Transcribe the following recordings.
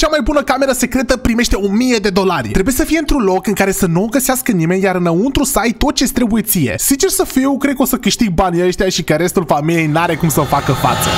cea mai bună cameră secretă primește 1000 de dolari. Trebuie să fie într-un loc în care să nu o găsească nimeni, iar înăuntru să ai tot ce trebuie ție. Sincer să fiu, cred că o să câștig banii ăștia și că restul familiei n-are cum să facă față.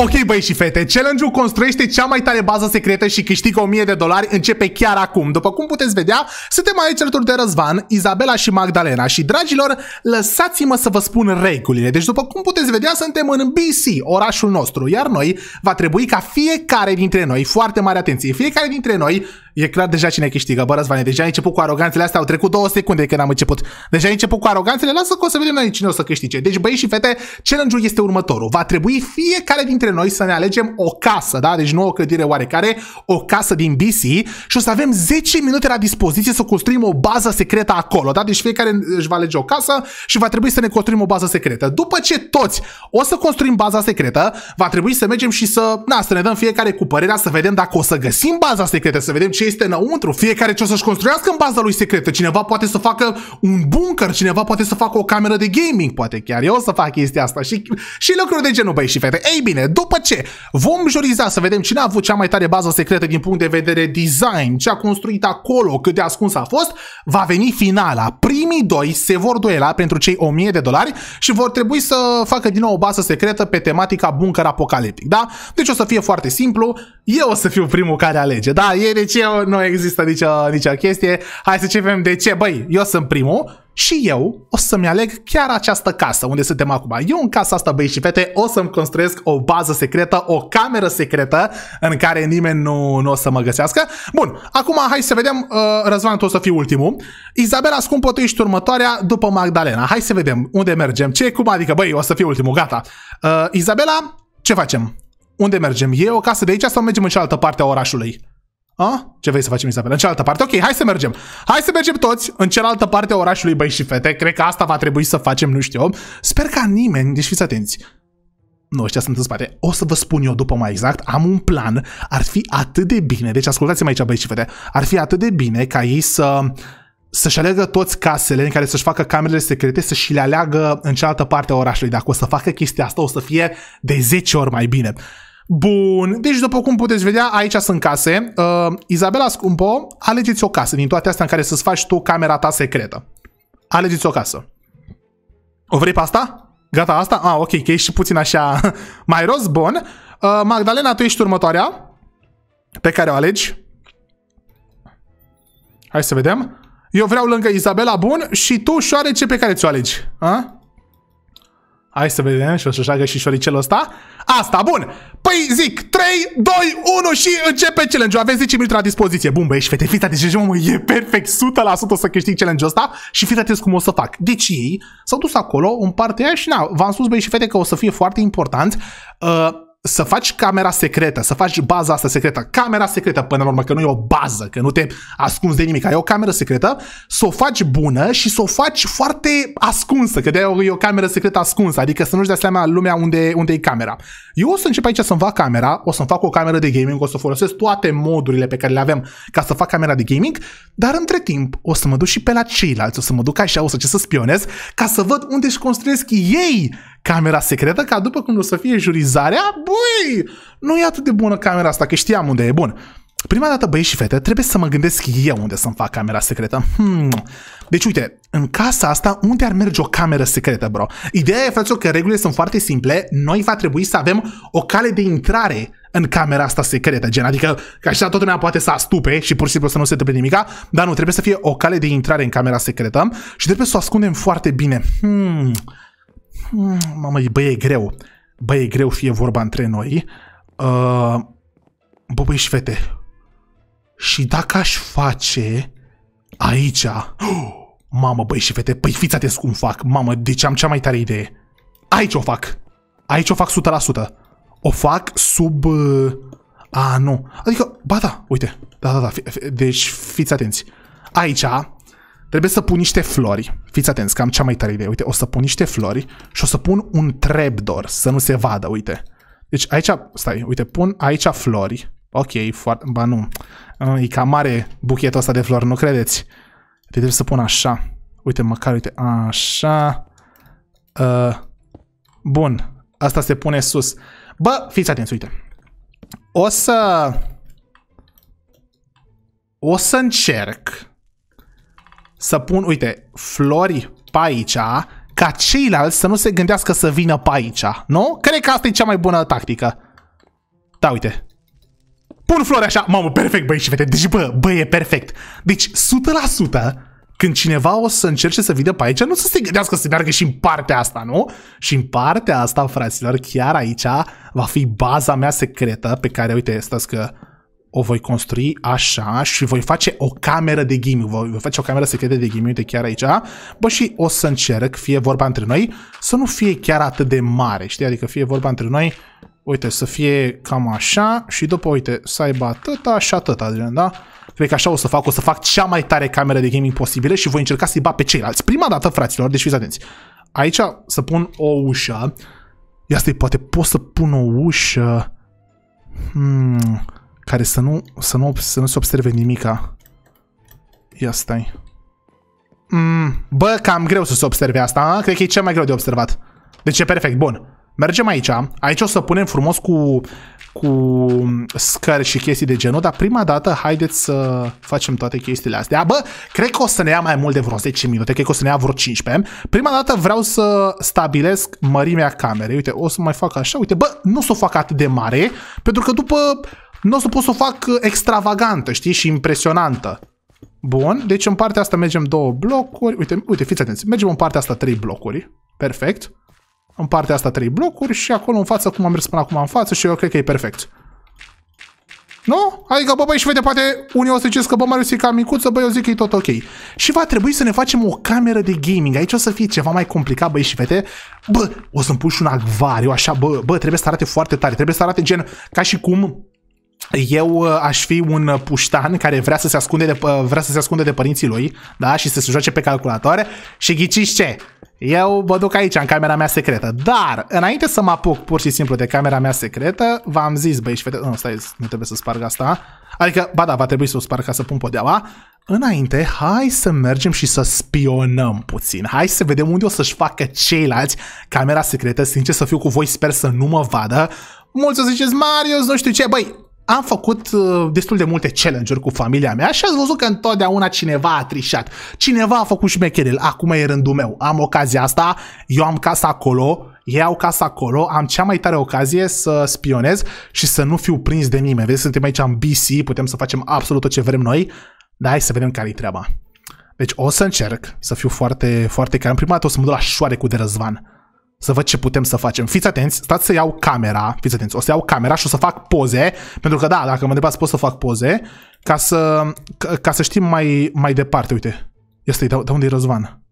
Ok, băi și fete, challenge-ul construiește cea mai tare bază secretă și câștigă 1000 de dolari începe chiar acum. După cum puteți vedea, suntem aici alături de Răzvan, Izabela și Magdalena și, dragilor, lăsați-mă să vă spun regulile. Deci, după cum puteți vedea, suntem în BC, orașul nostru, iar noi va trebui ca fiecare dintre noi, foarte mare atenție, fiecare dintre noi E clar deja cine câștigă, bă, Răzvane. Deja ai început cu aroganțele astea, au trecut două secunde când am început. Deja ai început cu aroganțele, lasă că o să vedem noi cine o să câștige. Deci, băieți și fete, challenge-ul este următorul. Va trebui fiecare dintre noi să ne alegem o casă, da? Deci nu o clădire oarecare, o casă din BC și o să avem 10 minute la dispoziție să construim o bază secretă acolo, da? Deci fiecare își va alege o casă și va trebui să ne construim o bază secretă. După ce toți o să construim baza secretă, va trebui să mergem și să, na, să ne dăm fiecare cu părerea, să vedem dacă o să găsim baza secretă, să vedem ce este înăuntru, fiecare ce o să-și construiască în baza lui secretă, cineva poate să facă un bunker, cineva poate să facă o cameră de gaming, poate chiar eu o să fac chestia asta și, și lucruri de genul, băi și fete. Ei bine, după ce vom juriza să vedem cine a avut cea mai tare bază secretă din punct de vedere design, ce a construit acolo, cât de ascuns a fost, va veni finala. Primii doi se vor duela pentru cei 1000 de dolari și vor trebui să facă din nou o bază secretă pe tematica bunker apocaliptic, da? Deci o să fie foarte simplu, eu o să fiu primul care alege, da? E de deci ce eu, nu există nicio, nicio chestie. Hai să începem de ce. Băi, eu sunt primul și eu o să-mi aleg chiar această casă unde suntem acum. Eu în casa asta, băi și fete, o să-mi construiesc o bază secretă, o cameră secretă în care nimeni nu, nu o să mă găsească. Bun, acum hai să vedem, uh, Răzvan, tu o să fii ultimul. Izabela, scumpă, tu ești următoarea după Magdalena. Hai să vedem unde mergem, ce, cum, adică, băi, o să fiu ultimul, gata. Uh, Izabela, ce facem? Unde mergem? E o casă de aici sau mergem în cealaltă parte a orașului? A? Ce vrei să facem Isabela? În cealaltă parte? Ok, hai să mergem. Hai să mergem toți în cealaltă parte a orașului, băi și fete. Cred că asta va trebui să facem, nu știu. Sper ca nimeni, deci fiți atenți. Nu, ăștia sunt în spate. O să vă spun eu după mai exact, am un plan. Ar fi atât de bine, deci ascultați-mă aici, băi și fete. Ar fi atât de bine ca ei să să-și aleagă toți casele în care să-și facă camerele secrete, să-și le aleagă în cealaltă parte a orașului. Dacă o să facă chestia asta, o să fie de 10 ori mai bine. Bun, deci după cum puteți vedea, aici sunt case. Uh, Izabela Scumpo, alegeți o casă din toate astea în care să-ți faci tu camera ta secretă. Alegeți o casă. O vrei pe asta? Gata asta? Ah, ok, că ești și puțin așa mai roz, bun. Uh, Magdalena, tu ești următoarea pe care o alegi. Hai să vedem. Eu vreau lângă Izabela Bun și tu șoarece pe care ți-o alegi. Ah? Hai să vedem și o să-și și șoricelul ăsta. Asta, bun! Păi zic, 3, 2, 1 și începe challenge-ul. Aveți 10 minute la dispoziție. Bun, băi, și fete, fiți atenți, mă, e perfect, 100% o să câștig challenge-ul ăsta și fiți atenți cum o să fac. Deci ei s-au dus acolo, în partea aia și na, v-am spus, băi, și fete, că o să fie foarte important. Uh, să faci camera secretă, să faci baza asta secretă, camera secretă până la urmă, că nu e o bază, că nu te ascunzi de nimic, e o cameră secretă, să o faci bună și să o faci foarte ascunsă, că de e o cameră secretă ascunsă, adică să nu-și dea seama lumea unde, unde e camera. Eu o să încep aici să-mi fac camera, o să-mi fac o cameră de gaming, o să folosesc toate modurile pe care le avem ca să fac camera de gaming, dar între timp o să mă duc și pe la ceilalți, o să mă duc așa, o să ce să spionez, ca să văd unde își construiesc ei camera secretă, ca după când o să fie jurizarea, băi, nu e atât de bună camera asta, că știam unde e bun. Prima dată, băieți și fete, trebuie să mă gândesc eu unde să-mi fac camera secretă. Hmm. Deci, uite, în casa asta, unde ar merge o cameră secretă, bro? Ideea e, frate, că regulile sunt foarte simple. Noi va trebui să avem o cale de intrare în camera asta secretă, gen, adică că așa toată lumea poate să astupe și pur și simplu să nu se întâmple nimica, dar nu, trebuie să fie o cale de intrare în camera secretă și trebuie să o ascundem foarte bine. Hmm. Mm, mamă, bă, e greu. Bă, e greu fie vorba între noi. bă, băi și fete, și dacă aș face aici... mamă, băi și fete, păi fiți atenți cum fac. Mamă, deci am cea mai tare idee. Aici o fac. Aici o fac 100%. O fac sub... Uh, a, nu. Adică, ba da, uite. Da, da, da. Fi, deci fiți atenți. Aici Trebuie să pun niște flori. Fiți atenți că am cea mai tare idee. Uite, o să pun niște flori și o să pun un trapdoor, să nu se vadă, uite. Deci aici, stai, uite, pun aici flori. Ok, foarte, ba nu. Uh, e cam mare buchetul ăsta de flori, nu credeți? Trebuie să pun așa. Uite, măcar, uite, așa. Uh, bun, asta se pune sus. Bă, fiți atenți, uite. O să... O să încerc să pun, uite, flori pe aici, ca ceilalți să nu se gândească să vină pe aici, nu? Cred că asta e cea mai bună tactică. Da, uite. Pun flori așa, mamă, perfect, băi, și fete, deci, bă, bă, e perfect. Deci, 100%, când cineva o să încerce să vină pe aici, nu să se gândească să meargă și în partea asta, nu? Și în partea asta, fraților, chiar aici va fi baza mea secretă pe care, uite, stați că o voi construi așa și voi face o cameră de gaming, voi, voi face o cameră secretă de gaming, uite chiar aici, bă, și o să încerc, fie vorba între noi, să nu fie chiar atât de mare, știi, adică fie vorba între noi, uite, să fie cam așa și după, uite, să aibă atâta și atâta, gen, da? Cred că așa o să fac, o să fac cea mai tare cameră de gaming posibilă și voi încerca să-i bat pe ceilalți. Prima dată, fraților, deci fiți atenți. Aici să pun o ușă. Ia stai, poate pot să pun o ușă. Hmm care să nu, să nu, să nu se observe nimica. Ia stai. Mm, bă, cam greu să se observe asta, a? cred că e cel mai greu de observat. Deci e perfect, bun. Mergem aici, aici o să punem frumos cu, cu scări și chestii de genul, dar prima dată haideți să facem toate chestiile astea. Bă, cred că o să ne ia mai mult de vreo 10 minute, cred că o să ne ia vreo 15. Prima dată vreau să stabilesc mărimea camerei, uite, o să mai fac așa, uite, bă, nu o să o fac atât de mare, pentru că după nu o să pot să o fac uh, extravagantă, știi, și impresionantă. Bun, deci în partea asta mergem două blocuri. Uite, uite, fiți atenți. Mergem în partea asta trei blocuri. Perfect. În partea asta trei blocuri și acolo în față, cum am mers până acum în față și eu cred că e perfect. Nu? Adică, bă, băi, și vede, poate unii o să ziceți că, bă, Marius e cam micuță, bă, eu zic că e tot ok. Și va trebui să ne facem o cameră de gaming. Aici o să fie ceva mai complicat, băi, și vede. Bă, o să-mi pun și un acvariu, așa, bă, bă, trebuie să arate foarte tare. Trebuie să arate gen ca și cum eu uh, aș fi un uh, puștan care vrea să se ascunde de, vrea să se ascunde de părinții lui, da, și să se joace pe calculatoare și ghiciți ce? Eu vă duc aici, în camera mea secretă. Dar, înainte să mă apuc pur și simplu de camera mea secretă, v-am zis, băi, și fete... Nu, stai, nu trebuie să sparg asta. Adică, ba da, va trebui să o sparg ca să pun podeaua. Înainte, hai să mergem și să spionăm puțin. Hai să vedem unde o să-și facă ceilalți camera secretă. Sincer să fiu cu voi, sper să nu mă vadă. Mulți o să ziceți, Marius, nu știu ce, băi, am făcut uh, destul de multe challenge-uri cu familia mea și ați văzut că întotdeauna cineva a trișat. Cineva a făcut șmecherel. Acum e rândul meu. Am ocazia asta, eu am casa acolo, ei au casa acolo, am cea mai tare ocazie să spionez și să nu fiu prins de nimeni. Vedeți, suntem aici în BC, putem să facem absolut tot ce vrem noi, dar hai să vedem care-i treaba. Deci o să încerc să fiu foarte, foarte calm. Prima dată o să mă duc la șoare cu de răzvan să văd ce putem să facem. Fiți atenți, stați să iau camera, fiți atenți, o să iau camera și o să fac poze, pentru că da, dacă mă deplasez pot să fac poze, ca să, ca, ca să știm mai, mai departe, uite. Este, de, de unde e Răzvan?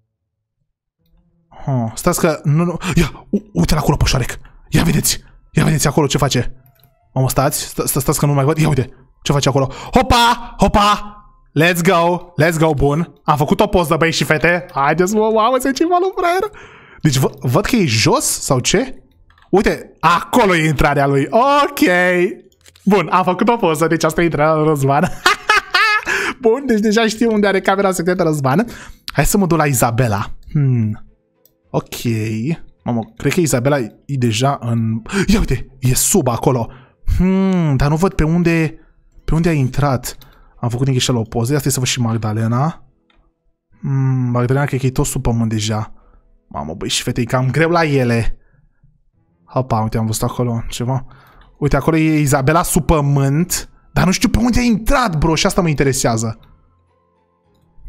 Oh, stați că, nu, nu, ia, u, uite la acolo pe Ia vedeți, ia vedeți acolo ce face. Mamă, stați, sta, stați că nu mai văd, ia uite, ce face acolo. Hopa, hopa, let's go, let's go, bun. Am făcut o poză, băi și fete, haideți, mă, mamă, se ceva lui fraier. Deci văd că e jos sau ce? Uite, acolo e intrarea lui. Ok. Bun, Am făcut o poză, deci asta e intrarea lui Răzvan. Bun, deci deja știu unde are camera secretă Răzvan. Hai să mă duc la Izabela. Hmm. Ok. Mamă, cred că Izabela e deja în... Ia uite, e sub acolo. Hmm, dar nu văd pe unde... Pe unde a intrat. Am făcut niște o poză. Asta e să văd și Magdalena. Hmm, Magdalena cred că e tot sub pământ deja. Mamă, băi, și fetei, cam greu la ele. Hopa, uite, am văzut acolo ceva. Uite, acolo e Izabela sub pământ, dar nu știu pe unde a intrat, bro, și asta mă interesează.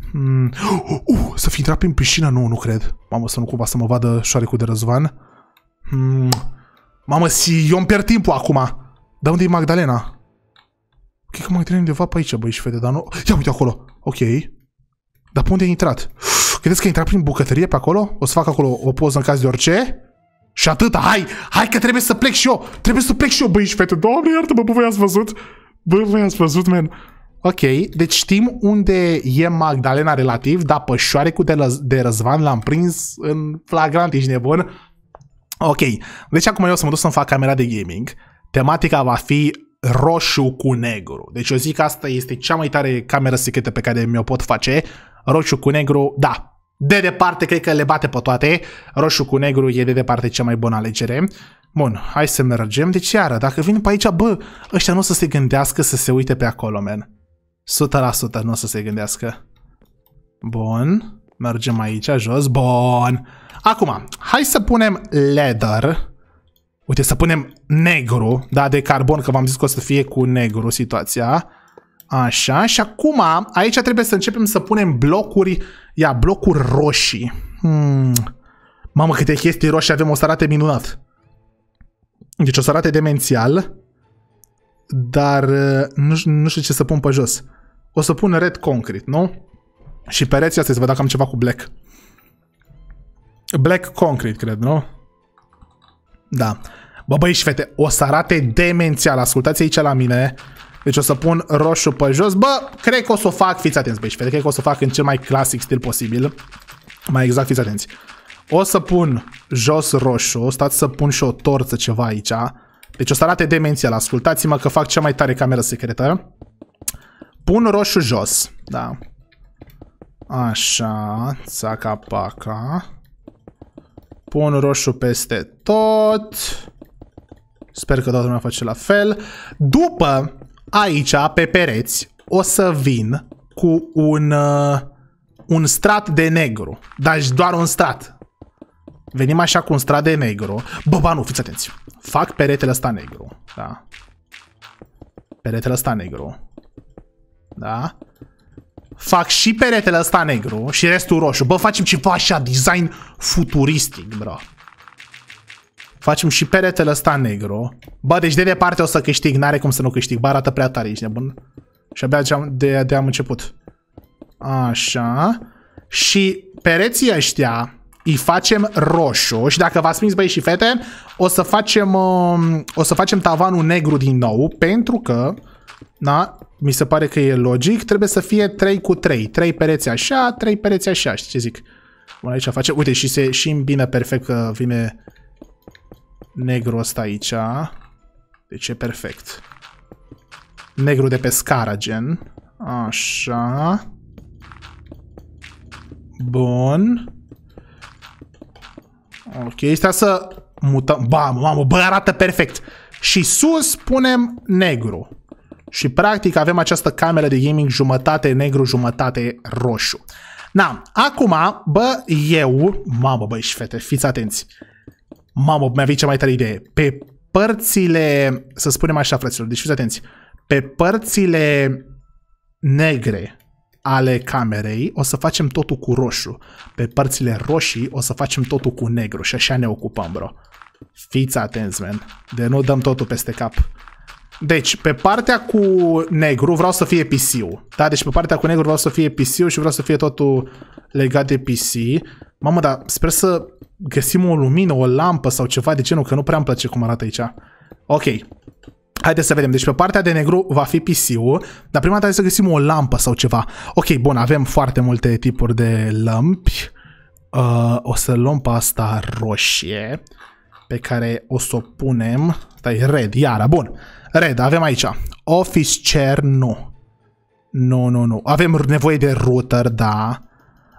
Hmm. Uh, uh, să fi intrat prin piscină? Nu, nu cred. Mamă, să nu cumva să mă vadă șoarecu de răzvan. Hmm. Mamă, si, eu îmi pierd timpul acum. Dar unde e Magdalena? Ok, că Magdalena undeva pe aici, băi, și fete, dar nu... Ia uite acolo. Ok. Dar pe unde a intrat? credeți că intrat prin bucătărie pe acolo? O să fac acolo o poză în caz de orice? Și atât. hai, hai că trebuie să plec și eu. Trebuie să plec și eu, băieți, fete. Doamne, iartă-mă, bă, voi ați văzut? Bă, voi ați văzut, man. Ok, deci știm unde e Magdalena relativ, dar pășoarecul cu de, răz de răzvan l-am prins în flagrant, ești nebun. Ok, deci acum eu o să mă duc să-mi fac camera de gaming. Tematica va fi roșu cu negru. Deci eu zic că asta este cea mai tare cameră secretă pe care mi-o pot face roșu cu negru, da, de departe, cred că le bate pe toate. Roșu cu negru e de departe cea mai bună alegere. Bun, hai să mergem. Deci iară, dacă vin pe aici, bă, ăștia nu o să se gândească să se uite pe acolo, men. 100% nu o să se gândească. Bun, mergem aici, jos, bun. Acum, hai să punem leather. Uite, să punem negru, da, de carbon, că v-am zis că o să fie cu negru situația. Așa, și acum aici trebuie să începem să punem blocuri, ia, blocuri roșii. Hmm. Mamă, câte chestii roșii avem, o să arate minunat. Deci o să arate demențial, dar uh, nu, nu știu ce să pun pe jos. O să pun red concrete, nu? Și pereții astea să văd dacă am ceva cu black. Black concrete, cred, nu? Da. Bă, băi și fete, o să arate demențial. Ascultați aici la mine. Deci o să pun roșu pe jos. Bă, cred că o să o fac, fiți atenți băieți, cred că o să o fac în cel mai clasic stil posibil. Mai exact, fiți atenți. O să pun jos roșu, stați să pun și o torță ceva aici. Deci o să arate demențial, ascultați-mă că fac cea mai tare cameră secretă. Pun roșu jos, da. Așa, țaca paca. Pun roșu peste tot. Sper că toată lumea face la fel. După aici, pe pereți, o să vin cu un, uh, un strat de negru. Dar doar un strat. Venim așa cu un strat de negru. Bă, ba nu, fiți atenți. Fac peretele ăsta negru. Da. Peretele ăsta negru. Da. Fac și peretele ăsta negru și restul roșu. Bă, facem ceva așa, design futuristic, bro. Facem și peretele ăsta negru. Bă, deci de departe o să câștig. N-are cum să nu câștig. Bă, arată prea tare, ești nebun. Și abia de, de am început. Așa. Și pereții ăștia îi facem roșu și dacă v-ați prins băi și fete, o să facem, um, o să facem tavanul negru din nou, pentru că, na, mi se pare că e logic, trebuie să fie 3 cu 3. 3 pereți așa, 3 pereți așa, știi ce zic? Bun, aici face, uite, și se și îmbină perfect că vine negru ăsta aici. Deci e perfect. Negru de pe scara, gen. Așa. Bun. Ok, este să mutăm. Ba, mamă, bă, arată perfect. Și sus punem negru. Și practic avem această cameră de gaming jumătate negru, jumătate roșu. Na, acum, bă, eu, mamă, băi și fete, fiți atenți. Mamă, mi-a venit cea mai tare idee. Pe părțile, să spunem așa, fraților, deci fiți atenți, pe părțile negre ale camerei o să facem totul cu roșu. Pe părțile roșii o să facem totul cu negru și așa ne ocupăm, bro. Fiți atenți, man. De nu dăm totul peste cap. Deci, pe partea cu negru vreau să fie PC-ul. Da? Deci pe partea cu negru vreau să fie PC-ul și vreau să fie totul legat de PC mamă, dar sper să găsim o lumină, o lampă sau ceva de genul, că nu prea îmi place cum arată aici. Ok. Haideți să vedem. Deci pe partea de negru va fi PC-ul, dar prima dată să găsim o lampă sau ceva. Ok, bun, avem foarte multe tipuri de lămpi. Uh, o să luăm pe asta roșie, pe care o să o punem... Stai, red, iară, bun. Red, avem aici. Office chair, nu. Nu, nu, nu. Avem nevoie de router, da.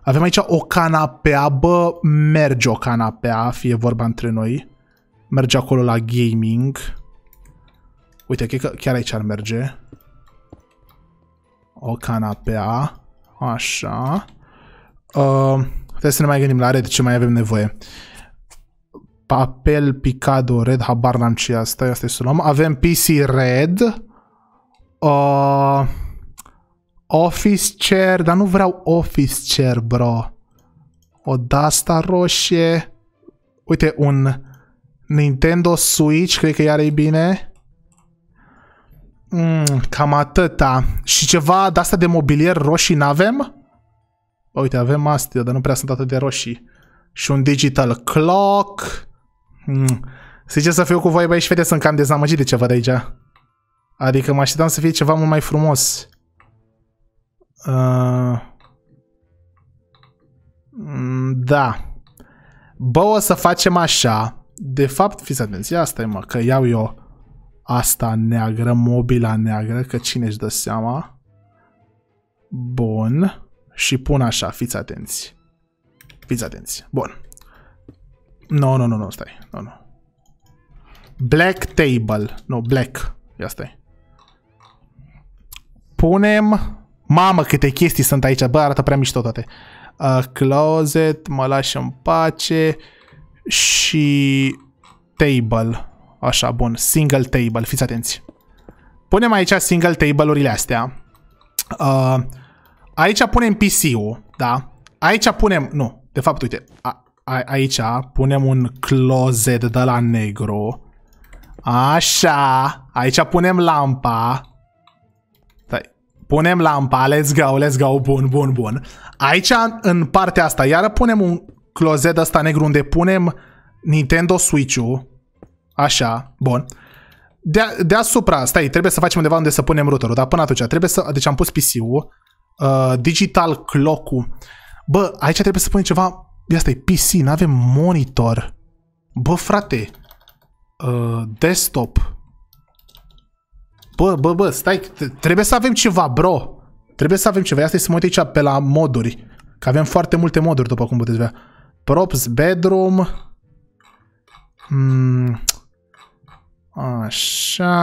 Avem aici o canapea, bă, merge o canapea, fie vorba între noi. Merge acolo la gaming. Uite, cred că chiar aici ar merge. O canapea. Așa. Uh, trebuie să ne mai gândim la red, ce mai avem nevoie. Papel, picado, red, habar n-am ce asta, asta e să luăm. Avem PC red. Uh, Office chair, dar nu vreau office chair, bro. O dasta roșie. Uite, un Nintendo Switch, cred că iar e bine. Mm, cam atâta. Și ceva de asta de mobilier roșii n-avem? Uite, avem astea, dar nu prea sunt atât de roșii. Și un digital clock. Mm. zice să fiu cu voi, băi, și fete, sunt cam dezamăgit de ce văd aici. Adică mă așteptam să fie ceva mult mai frumos. Uh, da. Bă, o să facem așa. De fapt, fiți atenți, ia stai mă, că iau eu asta neagră, mobila neagră, că cine își dă seama. Bun. Și pun așa, fiți atenți. Fiți atenți. Bun. Nu, no, nu, no, nu, no, nu, stai. Nu, nu. Black table. Nu, black. Ia stai. Punem Mamă, câte chestii sunt aici. Bă, arată prea mișto toate. Uh, closet, mă lași în pace și table. Așa, bun. Single table. Fiți atenți. Punem aici single table-urile astea. Uh, aici punem PC-ul, da? Aici punem... Nu, de fapt, uite. A, a, aici punem un closet de la negru. Așa. Aici punem lampa punem lampa, let's go, let's go, bun, bun, bun. Aici, în partea asta, iară punem un closet ăsta negru unde punem Nintendo Switch-ul. Așa, bun. De deasupra, stai, trebuie să facem undeva unde să punem routerul, dar până atunci trebuie să... Deci am pus PC-ul, uh, digital clock-ul. Bă, aici trebuie să punem ceva... ia stai, PC, nu avem monitor. Bă, frate, uh, desktop. Bă, bă, bă, stai, trebuie să avem ceva, bro. Trebuie să avem ceva. Asta e să mă uit aici pe la moduri. Că avem foarte multe moduri, după cum puteți vedea. Props, bedroom. Hmm. Așa.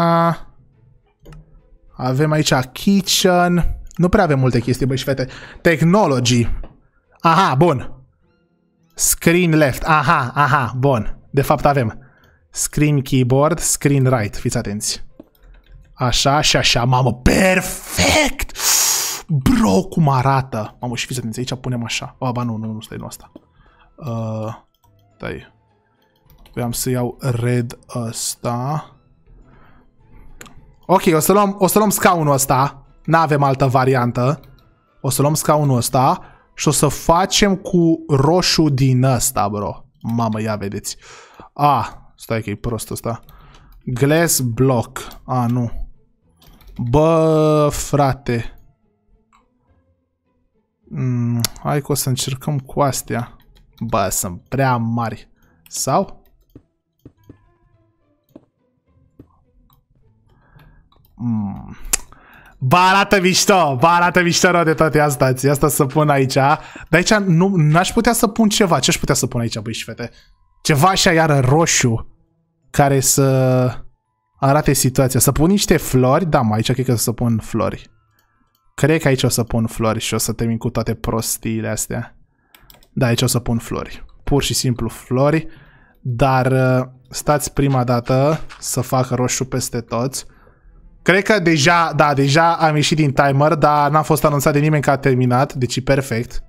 Avem aici kitchen. Nu prea avem multe chestii, băi și fete. Technology. Aha, bun. Screen left. Aha, aha, bun. De fapt avem screen keyboard, screen right. Fiți atenți. Așa și așa, mamă, perfect! Bro, cum arată! Mamă, și fiți atenți, aici punem așa. O, ba, nu, nu, nu, stai, nu asta. Uh, Vreau să iau red ăsta. Ok, o să luăm, o să luăm scaunul ăsta. N-avem altă variantă. O să luăm scaunul ăsta și o să facem cu roșu din ăsta, bro. Mamă, ia vedeți. A, ah, stai că e prost ăsta. Glass block. A, ah, nu. Bă, frate. Mm, hai că o să încercăm cu astea. Bă, sunt prea mari. Sau? Mm. Bă, arată mișto, Bă, arată mișto rău de toate astea. ți asta să pun aici. De aici nu, n-aș putea să pun ceva. Ce-aș putea să pun aici, băi și fete? Ceva așa iară roșu, care să arate situația. Să pun niște flori? Da, mă, aici cred că o să pun flori. Cred că aici o să pun flori și o să termin cu toate prostiile astea. Da, aici o să pun flori. Pur și simplu flori. Dar uh, stați prima dată să fac roșu peste toți. Cred că deja, da, deja am ieșit din timer, dar n-a fost anunțat de nimeni că a terminat, deci e perfect.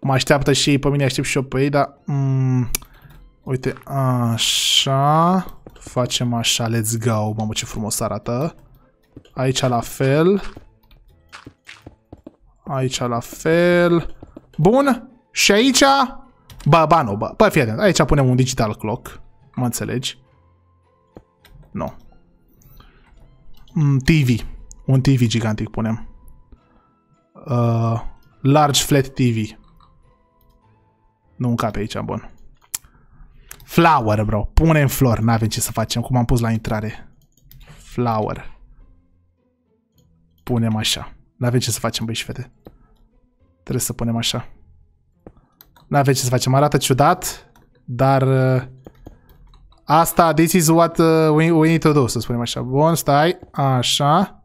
Mă așteaptă și ei pe mine, aștept și eu pe ei, dar... Mm, uite, așa... Facem așa, let's go. Mamă, ce frumos arată. Aici la fel. Aici la fel. Bun. Și aici... Ba, ba, nu, ba. Păi, fii atent. Aici punem un digital clock. Mă înțelegi? Nu. No. TV. Un TV gigantic punem. Uh, large flat TV. Nu un cap aici, bun. Flower, bro. Pune în flor. N-avem ce să facem, cum am pus la intrare. Flower. Punem așa. N-avem ce să facem, băi și fete. Trebuie să punem așa. N-avem ce să facem. Arată ciudat, dar... Uh, asta, this is what uh, we, we need to do, să spunem așa. Bun, stai. Așa.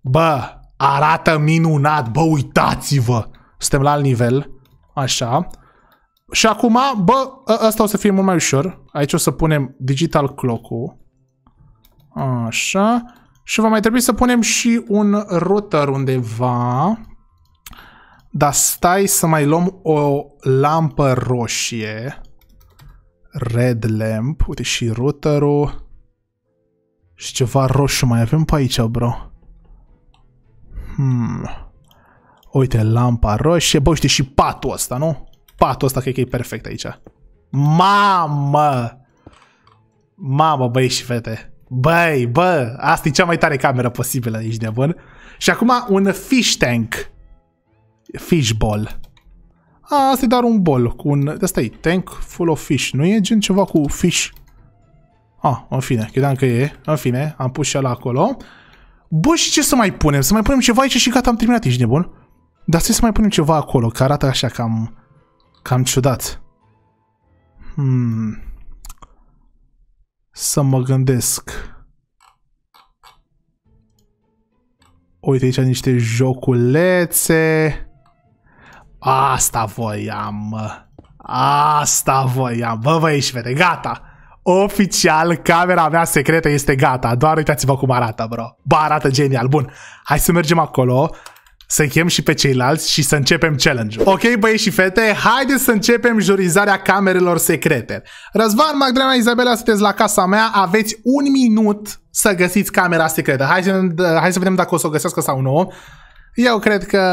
Bă, arată minunat, bă, uitați-vă. Suntem la alt nivel. Așa. Și acum, bă, ă, ăsta o să fie mult mai ușor. Aici o să punem digital clock-ul. Așa. Și va mai trebui să punem și un router undeva. Dar stai să mai luăm o lampă roșie. Red lamp. Uite și routerul. Și ceva roșu mai avem pe aici, bro. Hmm. Uite, lampa roșie. Bă, uite și patul ăsta, nu? patul ăsta cred că e perfect aici. Mamă! Mamă, băi și fete! Băi, bă, asta e cea mai tare cameră posibilă, aici, de bun. Și acum un fish tank. Fishball. A, asta e doar un bol cu un... Asta e tank full of fish. Nu e gen ceva cu fish? A, în fine, credeam că e. În fine, am pus și ăla acolo. Bă, și ce să mai punem? Să mai punem ceva aici și gata, am terminat, ești nebun? Dar să mai punem ceva acolo, că arată așa cam... Cam ciudat. Hmm. Să mă gândesc. Uite aici niște joculețe. Asta voiam. Asta voiam. Bă, vă ieși, vede. Gata. Oficial, camera mea secretă este gata. Doar uitați-vă cum arată, bro. Bă, arată genial. Bun. Hai să mergem acolo să chem și pe ceilalți și să începem challenge-ul. Ok, băieți și fete, haideți să începem jurizarea camerelor secrete. Răzvan, Magdalena, Izabela, sunteți la casa mea, aveți un minut să găsiți camera secretă. Hai să, da, hai să vedem dacă o să o găsească sau nu. Eu cred că,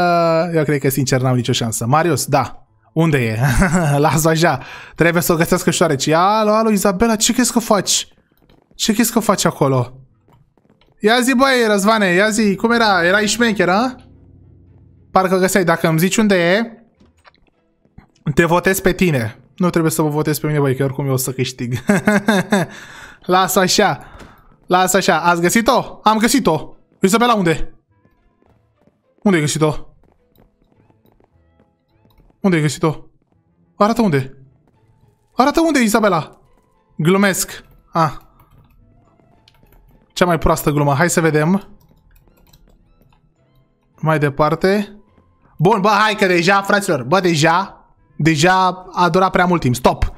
eu cred că sincer n-am nicio șansă. Marius, da, unde e? Las-o așa. Trebuie să o găsească și oarece. Alo, alo, Izabela, ce crezi că faci? Ce crezi că faci acolo? Ia zi, băi, Răzvane, ia zi, cum era? Era șmecher, a? parcă găseai, dacă îmi zici unde e, te votez pe tine. Nu trebuie să mă votez pe mine, băi, că oricum eu o să câștig. Lasă așa. Lasă așa. Ați găsit-o? Am găsit-o. Isabela, unde? Unde ai găsit-o? Unde ai găsit-o? Arată unde. Arată unde, Isabela. Glumesc. Ah. Cea mai proastă glumă. Hai să vedem. Mai departe. Bun, bă, hai că deja, fraților, bă, deja, deja a durat prea mult timp. Stop.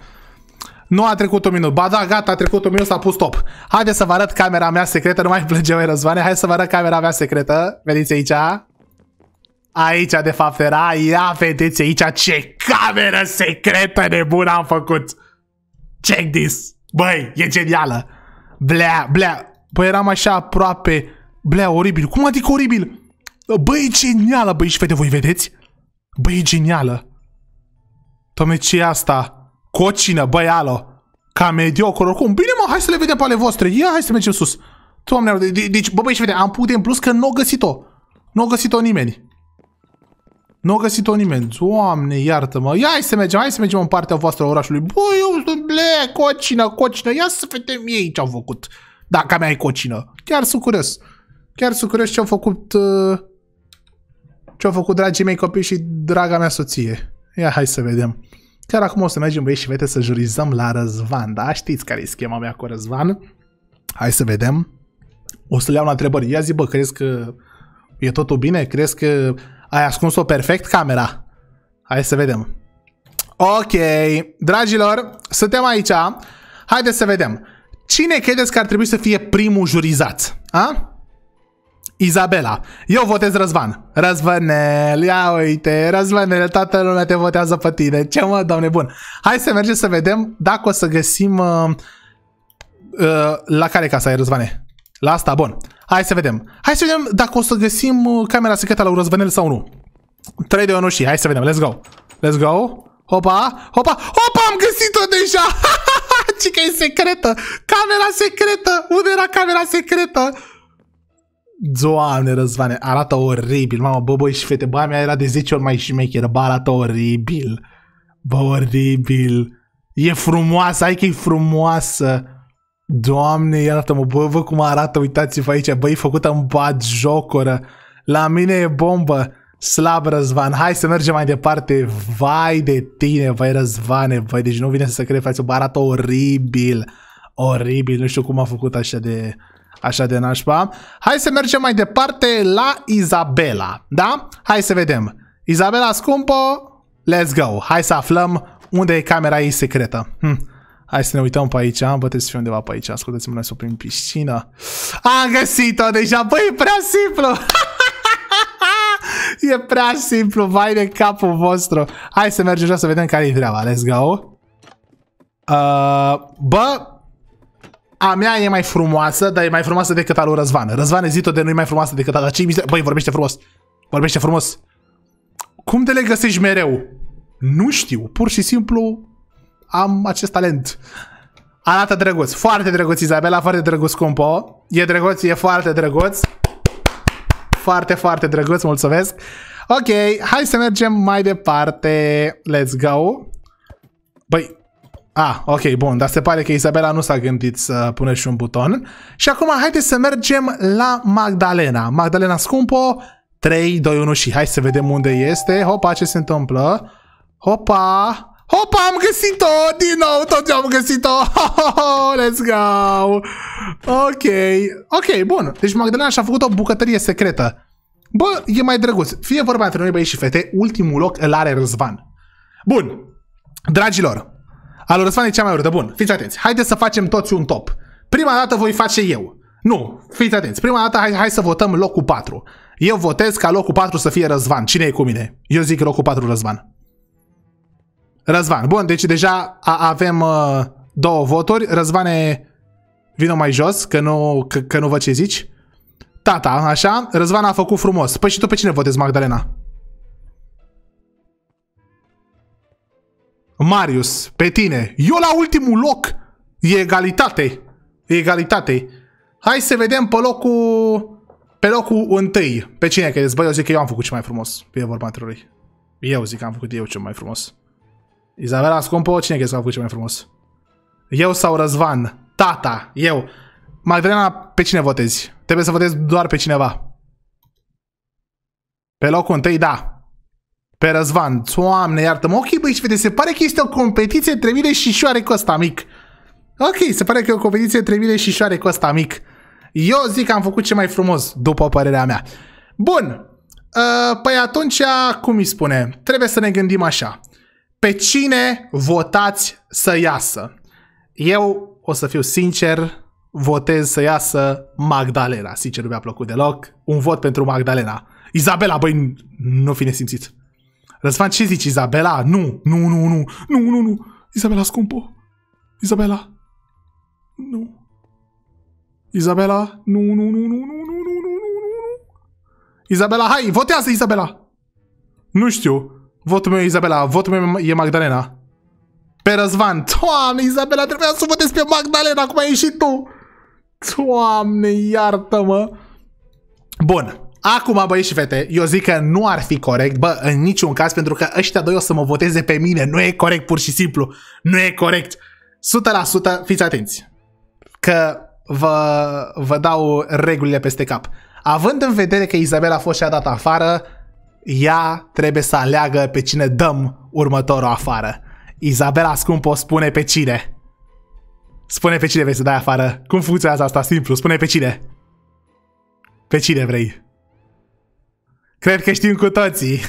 Nu a trecut un minut. Ba da, gata, a trecut un minut, s-a pus stop. Haideți să vă arăt camera mea secretă, nu mai plânge mai răzvane. Hai să vă arăt camera mea secretă. Veniți aici. Aici, de fapt, era. Ia, vedeți aici ce cameră secretă nebună am făcut. Check this. Băi, e genială. Blea, blea. Păi eram așa aproape. Blea, oribil. Cum adică oribil? Băi, e genială, băi, și fete, voi vedeți? Băi, e genială. Tome, ce asta? Cocină, băi, alo. Ca mediocru, oricum. Bine, mă, hai să le vedem pe ale voastre. Ia, hai să mergem sus. Doamne, deci, bă, băi, și fete, am putem în plus că nu o găsit-o. Nu o găsit-o nimeni. Nu o găsit-o nimeni. Doamne, iartă-mă. Ia, hai să mergem, hai să mergem în partea voastră a orașului. Băi, eu sunt ble, cocină, cocină. Ia să vedem ei ce au făcut. Dacă mea e cocină. Chiar sunt curios. Chiar sunt curios ce au făcut... Uh ce-au făcut dragii mei copii și draga mea soție. Ia hai să vedem. Chiar acum o să mergem băieți și vete să jurizăm la Răzvan, da? Știți care e schema mea cu Răzvan? Hai să vedem. O să le iau la întrebări. Ia zi, bă, crezi că e totul bine? Crezi că ai ascuns-o perfect camera? Hai să vedem. Ok, dragilor, suntem aici. Haideți să vedem. Cine credeți că ar trebui să fie primul jurizat? A? Izabela, eu votez Răzvan. Răzvanel, ia uite, Răzvanel, toată lumea te votează pe tine. Ce mă, doamne bun. Hai să mergem să vedem dacă o să găsim... Uh, uh, la care casa e, Răzvane? La asta, bun. Hai să vedem. Hai să vedem dacă o să găsim uh, camera secretă la Răzvanel sau nu. 3 de 1 și hai să vedem. Let's go. Let's go. Hopa, hopa, hopa, am găsit-o deja! Ce că e secretă! Camera secretă! Unde era camera secretă? Doamne, răzvane, arată oribil. Mamă, bă, băi și fete, bă, mea era de 10 ori mai șmecheră, bă, arată oribil. Bă, oribil. E frumoasă, ai că e frumoasă. Doamne, iartă-mă, bă, bă, cum arată, uitați-vă aici, băi, făcută în bad jocoră. La mine e bombă. Slab Răzvan, hai să mergem mai departe Vai de tine, vai Răzvane Vai, deci nu vine să se crede față Arată oribil Oribil, nu știu cum a făcut așa de așa de nașpa. Hai să mergem mai departe la Izabela, da? Hai să vedem. Izabela scumpă, let's go. Hai să aflăm unde e camera ei secretă. Hm. Hai să ne uităm pe aici, bă, trebuie să fie undeva pe aici, ascultați-mă, noi să oprim piscină. Am găsit-o deja, băi, e prea simplu! e prea simplu, vai de capul vostru. Hai să mergem jos să vedem care e treaba, let's go. Uh, bă, a mea e mai frumoasă, dar e mai frumoasă decât a lui Răzvan. Răzvan e zito de nu e mai frumoasă decât a ta. Ce Băi, vorbește frumos. Vorbește frumos. Cum te le găsești mereu? Nu știu. Pur și simplu am acest talent. Arată drăguț. Foarte drăguț, Izabela. Foarte drăguț, compo. E drăguț, e foarte drăguț. Foarte, foarte drăguț. Mulțumesc. Ok, hai să mergem mai departe. Let's go. Băi, Ah, ok, bun, dar se pare că Isabela nu s-a gândit să pune și un buton. Și acum haideți să mergem la Magdalena. Magdalena scumpo, 3, 2, 1 și hai să vedem unde este. Hopa, ce se întâmplă? Hopa! Hopa, am găsit-o! Din nou, tot am găsit-o! Let's go! Ok, ok, bun. Deci Magdalena și-a făcut o bucătărie secretă. Bă, e mai drăguț. Fie vorba între noi băieți și fete, ultimul loc îl are Răzvan. Bun, dragilor, Alu Răzvan e cea mai urâtă. Bun, fiți atenți. Haideți să facem toți un top. Prima dată voi face eu. Nu, fiți atenți. Prima dată hai, hai să votăm locul 4. Eu votez ca locul 4 să fie Răzvan. Cine e cu mine? Eu zic locul 4 Răzvan. Răzvan. Bun, deci deja a, avem uh, două voturi. Răzvane, vină mai jos, că nu, că, că nu văd ce zici. Tata, așa? Răzvan a făcut frumos. Păi și tu pe cine votezi, Magdalena? Marius, pe tine. Eu la ultimul loc. E egalitate. E egalitate. Hai să vedem pe locul... Pe locul întâi. Pe cine credeți? Bă, eu zic că eu am făcut ce mai frumos. E vorba între lui. Eu zic că am făcut eu ce mai frumos. Izabela Scumpo, cine crezi că a făcut ce mai frumos? Eu sau Răzvan? Tata, eu. Magdalena, pe cine votezi? Trebuie să votezi doar pe cineva. Pe locul întâi, da pe Răzvan. Doamne, iartă-mă. Ok, băi, și vede, se pare că este o competiție între mine și cu ăsta mic. Ok, se pare că e o competiție între mine și cu ăsta mic. Eu zic că am făcut ce mai frumos, după părerea mea. Bun. Uh, păi atunci, cum îi spune? Trebuie să ne gândim așa. Pe cine votați să iasă? Eu, o să fiu sincer, votez să iasă Magdalena. Sincer, nu mi-a plăcut deloc. Un vot pentru Magdalena. Izabela, băi, nu fi nesimțit. Răzvan, ce zici, Izabela? Nu, nu, nu, nu, nu, nu, nu. Izabela, scumpă. Izabela. Nu. Izabela, nu, nu, nu, nu, nu, nu, nu, nu, nu, nu. Izabela, hai, votează, Izabela. Nu știu. Votul meu e Izabela, votul meu e Magdalena. Pe Răzvan. Doamne, Izabela, trebuia să votezi pe Magdalena, cum ai ieșit tu. Doamne, iartă-mă. Bun. Acum, băieți și fete, eu zic că nu ar fi corect, bă, în niciun caz, pentru că ăștia doi o să mă voteze pe mine. Nu e corect, pur și simplu. Nu e corect. 100% fiți atenți. Că vă, vă dau regulile peste cap. Având în vedere că Izabela a fost și-a dat afară, ea trebuie să aleagă pe cine dăm următorul afară. Izabela Scumpo spune pe cine. Spune pe cine vrei să dai afară. Cum funcționează asta? Simplu. Spune pe cine. Pe cine vrei. Cred că știm cu toții.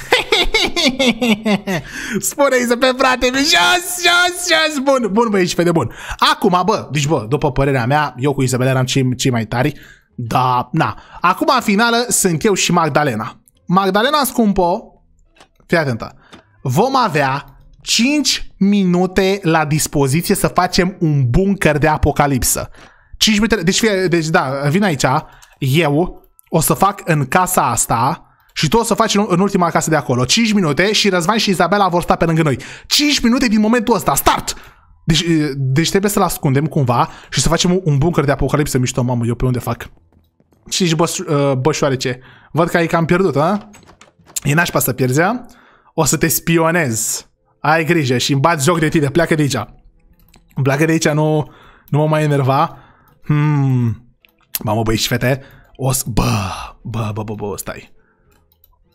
Spune-i să pe frate, jos, jos, jos, bun, bun băieți, pe de bun. Acum, bă, deci bă, după părerea mea, eu cu Isabela eram cei, cei mai tari, da, na. Acum, în finală, sunt eu și Magdalena. Magdalena scumpo, fii atentă, vom avea 5 minute la dispoziție să facem un bunker de apocalipsă. 5 minute, deci, fie, deci da, vin aici, eu o să fac în casa asta și tu o să faci în ultima casă de acolo. 5 minute și Răzvan și Izabela vor sta pe lângă noi. 5 minute din momentul ăsta. Start! Deci, deci trebuie să-l ascundem cumva și să facem un bunker de apocalipsă mișto, mamă, eu pe unde fac. Și ești uh, bășoarece. Văd că ai cam pierdut, a? E nașpa să pierzea. O să te spionez. Ai grijă și îmi bați joc de tine, pleacă de aici. Pleacă de aici, nu, nu mă mai enerva. Hmm. Mamă, băi și fete, o să... Bă, bă, bă, bă, bă, stai.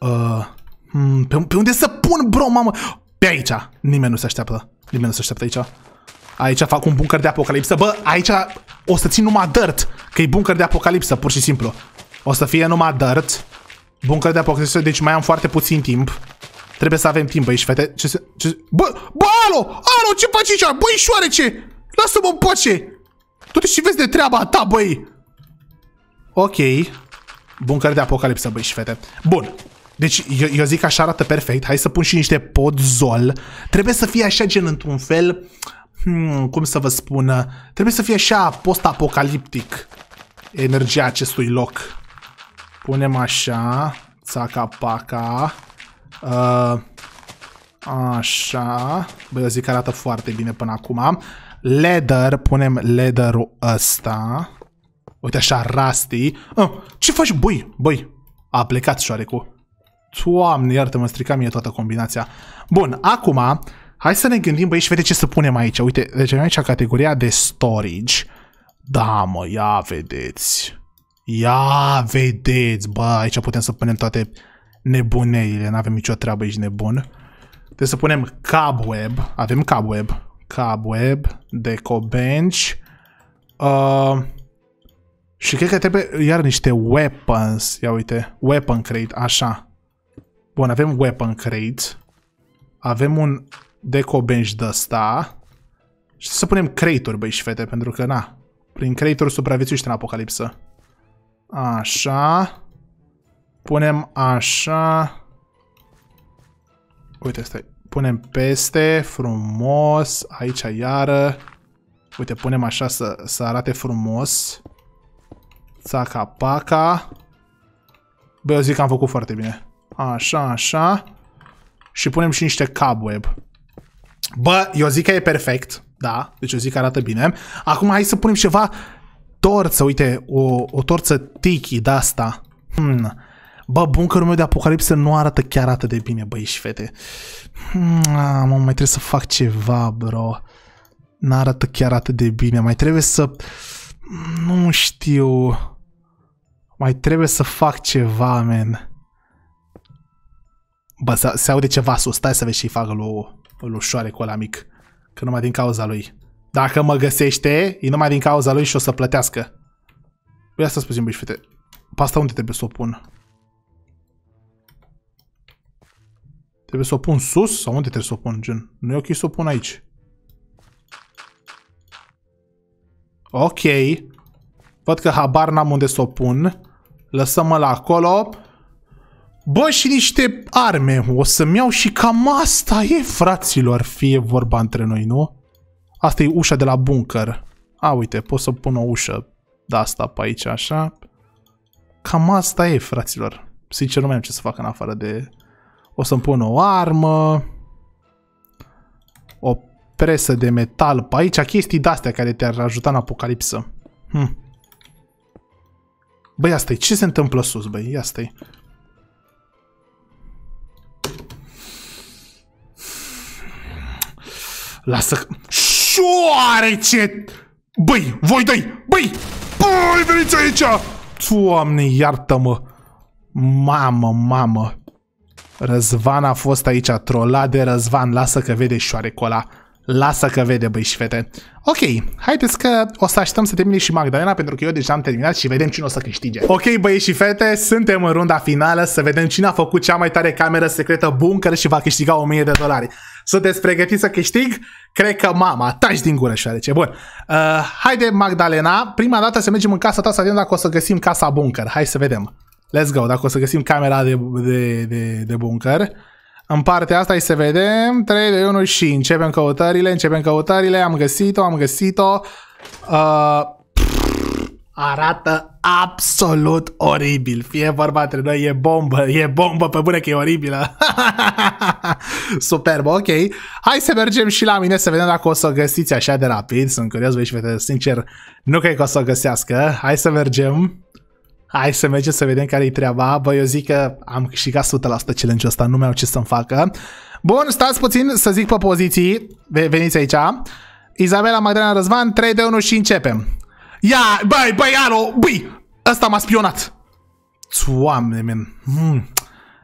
Uh, mm, pe, pe unde să pun, bro, mamă? Pe aici. Nimeni nu se așteaptă. Nimeni nu se așteaptă aici. Aici fac un bunker de apocalipsă. Bă, aici o să țin numai dirt, că e bunker de apocalipsă, pur și simplu. O să fie numai dirt. Bunker de apocalipsă, deci mai am foarte puțin timp. Trebuie să avem timp, aici, fete. Ce se... Ce se... Bă, bă, alo! Alo, ce faci aici? Băi, șoarece! Lasă-mă în pace! Tu și vezi de treaba ta, băi! Ok. Bunker de apocalipsă, băi și fete. Bun. Deci eu, eu zic așa arată perfect, hai să pun și niște podzol. Trebuie să fie așa gen într-un fel, hmm, cum să vă spun, trebuie să fie așa post-apocaliptic energia acestui loc. Punem așa, țaca-paca, uh, așa, bă eu zic că arată foarte bine până acum. Leather, punem leather-ul ăsta. Uite așa, rusty. Ah, ce faci, băi? Băi, a plecat șoarecul. Doamne, iartă-mă, strica mie toată combinația. Bun, acum, hai să ne gândim, băi, și vede ce să punem aici. Uite, deci aici categoria de storage. Da, mă, ia vedeți. Ia vedeți, bă, aici putem să punem toate nebuneile, n-avem nicio treabă, ești nebun. Trebuie să punem cobweb, avem cobweb, cobweb, Decobench, uh, și cred că trebuie iar niște weapons, ia uite, weapon crate, așa. Bun, avem weapon crate. Avem un deco bench de asta. Și să punem crate-uri, băi și fete, pentru că, na, prin crate-uri supraviețuiește în apocalipsă. Așa. Punem așa. Uite, stai. Punem peste, frumos, aici iară. Uite, punem așa să, să arate frumos. Țaca-paca. Băi, eu zic că am făcut foarte bine. Așa, așa. Și punem și niște cobweb. Bă, eu zic că e perfect. Da, deci eu zic că arată bine. Acum hai să punem ceva torță, uite, o, o torță tiki de asta. Hmm. Bă, buncărul meu de apocalipsă nu arată chiar atât de bine, băi și fete. Hmm, mă, mai trebuie să fac ceva, bro. Nu arată chiar atât de bine. Mai trebuie să... Nu știu... Mai trebuie să fac ceva, men. Bă, se, se aude ceva sus. Stai să vezi ce-i facă lui, lui Șoare cu ăla mic. Că numai din cauza lui. Dacă mă găsește, e numai din cauza lui și o să plătească. Ia să spunem, băi, fete. Pe asta unde trebuie să o pun? Trebuie să o pun sus sau unde trebuie să o pun, gen? Nu e ok să o pun aici. Ok. Văd că habar n-am unde să o pun. Lăsăm-mă la acolo. Bă, și niște arme. O să-mi iau și cam asta e, fraților, fie vorba între noi, nu? Asta e ușa de la bunker. A, uite, pot să pun o ușă de asta pe aici, așa. Cam asta e, fraților. Sincer, nu mai am ce să fac în afară de... O să-mi pun o armă. O presă de metal pe aici. Chestii de-astea care te-ar ajuta în apocalipsă. Hm. Băi, asta e. Ce se întâmplă sus, băi? Asta e. Lasă... Șoarece! Băi, voi doi! Băi! Băi, veniți aici! Doamne, iartă-mă! Mamă, mamă! Răzvan a fost aici trolat de Răzvan. Lasă că vede șoarecul ăla. Lasă că vede, băi și fete. Ok, haideți că o să așteptăm să termine și Magdalena pentru că eu deja am terminat și vedem cine o să câștige. Ok, băi și fete, suntem în runda finală să vedem cine a făcut cea mai tare cameră secretă bunker și va câștiga 1000 de dolari. Sunteți pregătiți să câștig? Cred că mama, taci din gură ce. Bun. Uh, haide, Magdalena, prima dată să mergem în casa ta să vedem dacă o să găsim casa bunker. Hai să vedem. Let's go, dacă o să găsim camera de, de, de, de bunker. În partea asta îi să vedem. 3, 2, 1 și începem căutările, începem căutările. Am găsit-o, am găsit-o. Uh, arată absolut oribil. Fie vorba între noi, e bombă, e bombă pe bune că e oribilă. Superb, ok. Hai să mergem și la mine să vedem dacă o să o găsiți așa de rapid. Sunt curios, băi și vedeți, sincer, nu cred că o să o găsească. Hai să mergem. Hai să mergem să vedem care-i treaba. Băi, eu zic că am câștigat 100% challenge-ul ăsta, nu mai au ce să-mi facă. Bun, stați puțin să zic pe poziții. Veniți aici. Izabela Magdalena Răzvan, 3, de 1 și începem. Ia, băi, băi, Aro, băi, ăsta m-a spionat. Doamne, men. Mm.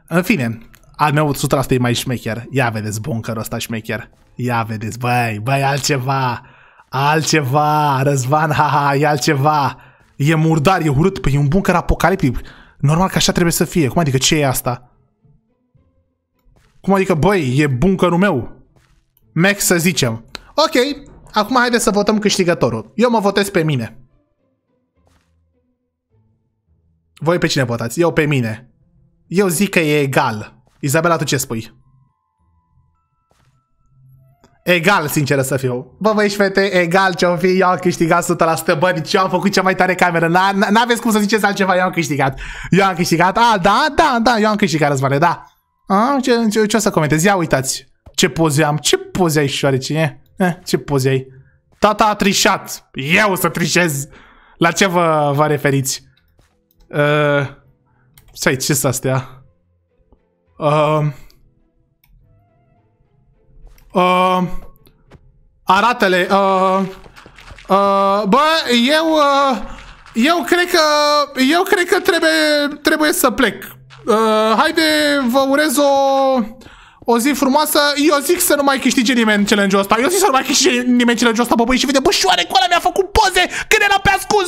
În fine, al meu 100% e mai șmecher. Ia vedeți bunkerul ăsta șmecher. Ia vedeți, băi, băi, altceva. Altceva, Răzvan, haha, e altceva. E murdar, e urât, păi e un bunker apocaliptic. Normal că așa trebuie să fie. Cum adică ce e asta? Cum adică, băi, e bunkerul meu? Max să zicem. Ok, acum haideți să votăm câștigătorul. Eu mă votez pe mine. Voi pe cine votați? Eu pe mine. Eu zic că e egal. Izabela, tu ce spui? Egal, sinceră să fiu. Bă, băi, fete, egal ce-o fi, eu am câștigat 100% bani, ce am făcut cea mai tare cameră. N-aveți cum să ziceți altceva, eu am câștigat. Eu am câștigat, a, da, da, da, eu am câștigat, Răzvane, da. A, ce, ce, ce o să comentez? Ia uitați. Ce poze am, ce poze ai, șoarece, eh, ce poze ai. Tata a trișat, eu o să trișez. La ce vă, vă referiți? Uh, ce ce astea? Uh, uh, le Uh, uh, bă, eu... Uh, eu cred că... Eu cred că trebuie, trebuie să plec. Uh, haide, vă urez o... O zi frumoasă, eu zic să nu mai câștige nimeni challenge-ul ăsta Eu zic să nu mai câștige nimeni challenge-ul ăsta, bă, băi, și vede, bă, șoare, coala mi-a făcut poze când era pe ascuns